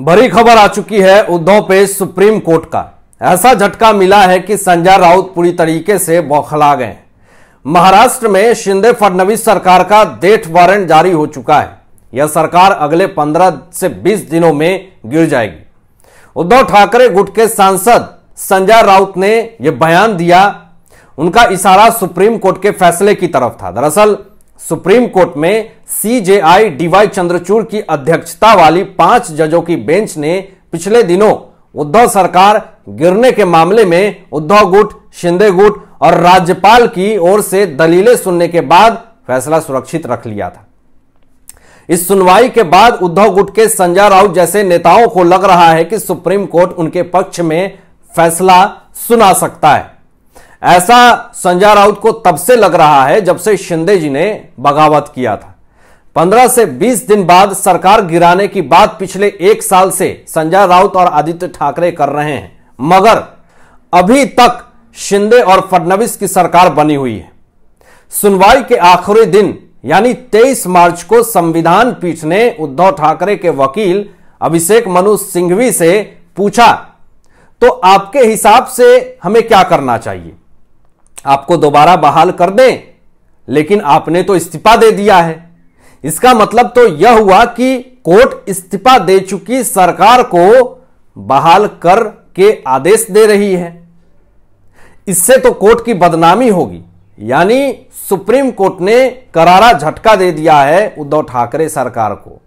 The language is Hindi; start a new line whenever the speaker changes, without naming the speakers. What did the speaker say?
बड़ी खबर आ चुकी है उद्धव पे सुप्रीम कोर्ट का ऐसा झटका मिला है कि संजय राउत पूरी तरीके से बौखला गए महाराष्ट्र में शिंदे फडणवीस सरकार का डेथ वारंट जारी हो चुका है यह सरकार अगले 15 से 20 दिनों में गिर जाएगी उद्धव ठाकरे गुट के सांसद संजय राउत ने यह बयान दिया उनका इशारा सुप्रीम कोर्ट के फैसले की तरफ था दरअसल सुप्रीम कोर्ट में सीजेआई डीवाई चंद्रचूड़ की अध्यक्षता वाली पांच जजों की बेंच ने पिछले दिनों उद्धव सरकार गिरने के मामले में उद्धव गुट शिंदे गुट और राज्यपाल की ओर से दलीलें सुनने के बाद फैसला सुरक्षित रख लिया था इस सुनवाई के बाद उद्धव गुट के संजय राउत जैसे नेताओं को लग रहा है कि सुप्रीम कोर्ट उनके पक्ष में फैसला सुना सकता है ऐसा संजय राउत को तब से लग रहा है जब से शिंदे जी ने बगावत किया था 15 से 20 दिन बाद सरकार गिराने की बात पिछले एक साल से संजय राउत और आदित्य ठाकरे कर रहे हैं मगर अभी तक शिंदे और फडणवीस की सरकार बनी हुई है सुनवाई के आखिरी दिन यानी 23 मार्च को संविधान पीठ ने उद्धव ठाकरे के वकील अभिषेक मनु सिंघवी से पूछा तो आपके हिसाब से हमें क्या करना चाहिए आपको दोबारा बहाल कर दें लेकिन आपने तो इस्तीफा दे दिया है इसका मतलब तो यह हुआ कि कोर्ट इस्तीफा दे चुकी सरकार को बहाल कर के आदेश दे रही है इससे तो कोर्ट की बदनामी होगी यानी सुप्रीम कोर्ट ने करारा झटका दे दिया है उद्धव ठाकरे सरकार को